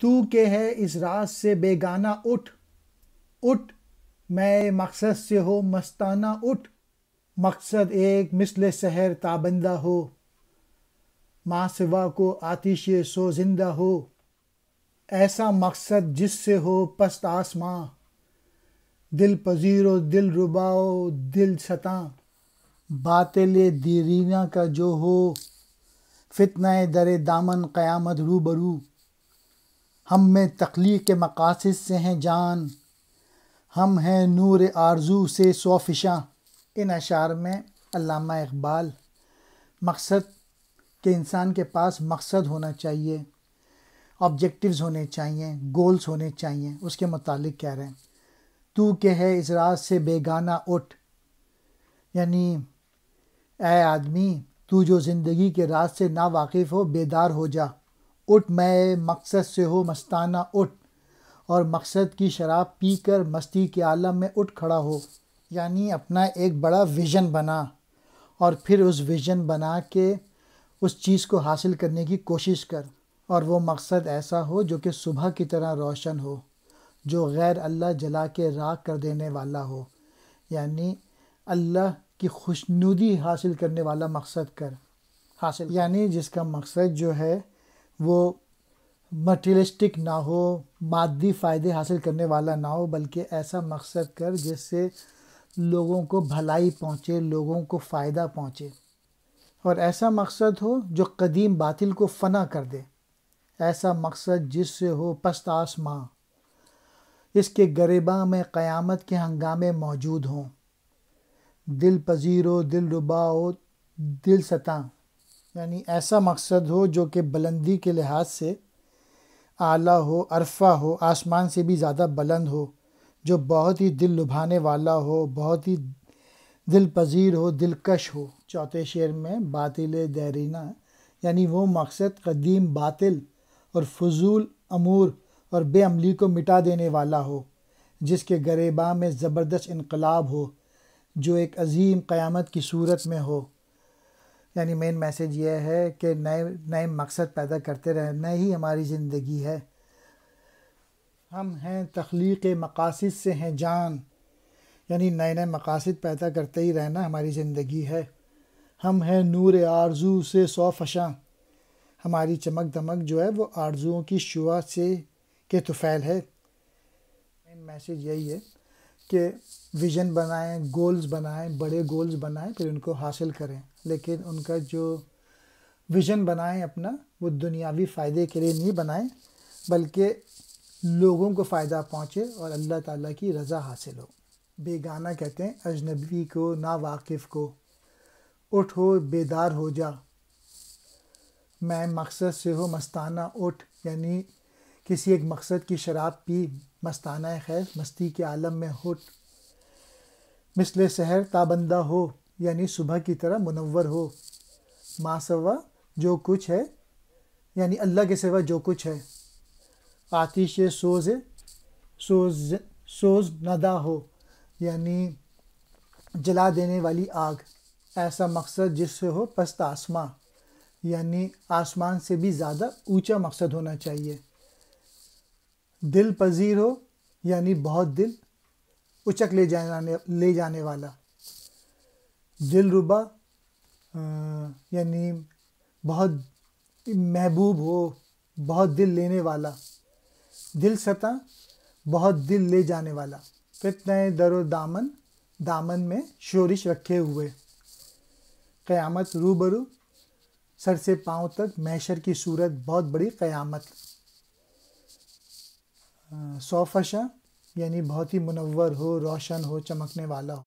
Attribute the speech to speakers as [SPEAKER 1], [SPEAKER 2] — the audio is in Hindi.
[SPEAKER 1] तू के है इस रास से बेगाना उठ उठ मैं मकसद से हो मस्ताना उठ मकसद एक मिसल शहर ताबंदा हो माँ सिवा को आतिश सो जिंदा हो ऐसा मकसद जिससे हो पस्त आसमां दिल पजीरो दिल रुबाओ दिल सतां बातिल दीरीना का जो हो फितना दर दामन क़यामत रूबरू हम में तख्लीक के मकासद से हैं जान हम हैं नूर आरजू से सोफिशा इन अशार में अलामा इकबाल मकसद के इंसान के पास मकसद होना चाहिए ऑब्जेक्टिव्स होने चाहिए गोल्स होने चाहिए उसके मतलब कह रहे हैं तू के है इस रात से बेगाना उठ यानी ए आदमी तू जो ज़िंदगी के रात से वाकिफ़ हो बेदार हो जा उठ मैं मकसद से हो मस्ताना उठ और मकसद की शराब पी कर मस्ती के आलम में उठ खड़ा हो यानी अपना एक बड़ा विजन बना और फिर उस विजन बना के उस चीज़ को हासिल करने की कोशिश कर और वो मकसद ऐसा हो जो कि सुबह की तरह रोशन हो जो गैर अल्लाह जला के राख कर देने वाला हो यानी अल्लाह की खुशनुदी हासिल करने वाला मकसद कर हासिल यानी जिसका मकसद जो है वो मटेरियलिस्टिक ना हो मादी फ़ायदे हासिल करने वाला ना हो बल्कि ऐसा मकसद कर जिससे लोगों को भलाई पहुँचे लोगों को फ़ायदा पहुँचे और ऐसा मकसद हो जो कदीम बातिल को फना कर दे ऐसा मकसद जिससे हो पस्त आसमां इसके गरेबा में क़यामत के हंगामे मौजूद हों दिल पजीरो दिल रुबाओ दिल सता यानी ऐसा मकसद हो जो कि बुलंदी के लिहाज से आला हो अरफा हो आसमान से भी ज़्यादा बुलंद हो जो बहुत ही दिल लुभाने वाला हो बहुत ही दिल पजीर हो दिलकश हो चौथे शेर में बातिल दहरीना यानी वो मकसद कदीम बातिल और फजूल अमूर और बेअमली को मिटा देने वाला हो जिसके गरेबा में ज़बरदस्त इनकलाब हो जो एक अजीम क़यामत की सूरत में हो यानी मेन मैसेज ये है कि नए नए मकसद पैदा करते रहना ही हमारी ज़िंदगी है हम हैं तख्लीक मकासद से हैं जान यानी नए नए मकासद पैदा करते ही रहना हमारी ज़िंदगी है हम हैं नूर आरजू से सौ फशां हमारी चमक दमक जो है वो आरजुओं की शुआ से के तुफैल है मैसेज यही है के विजन बनाएं गोल्स बनाएं बड़े गोल्स बनाएं फिर उनको हासिल करें लेकिन उनका जो विजन बनाएं अपना वो दुनियावी फ़ायदे के लिए नहीं बनाएं बल्कि लोगों को फ़ायदा पहुँचे और अल्लाह ताला की रज़ा हासिल हो बेगाना कहते हैं अजनबी को ना वाकिफ़ को उठ हो बेदार हो जा मैं मकसद से हो मस्ताना उठ यानी किसी एक मकसद की शराब पी मस्ताना खैर मस्ती के आलम में हो मिसल शहर ताबंदा हो यानी सुबह की तरह मुनवर हो मासवा जो कुछ है यानी अल्लाह के सिवा जो कुछ है आतिश सोज सोज सोज नदा हो यानी जला देने वाली आग ऐसा मकसद जिससे हो पस्त आसमां यानी आसमान से भी ज़्यादा ऊंचा मकसद होना चाहिए दिल पजीर हो यानी बहुत दिल उचक ले जाने ले जाने वाला दिल रुबा यानी बहुत महबूब हो बहुत दिल लेने वाला दिल सता बहुत दिल ले जाने वाला फितने दर दामन दामन में शोरिश रखे हुए क़यामत रूबरू सर से पाँव तक मैशर की सूरत बहुत बड़ी क़यामत सौफशा यानी बहुत ही मुनवर हो रोशन हो चमकने वाला हो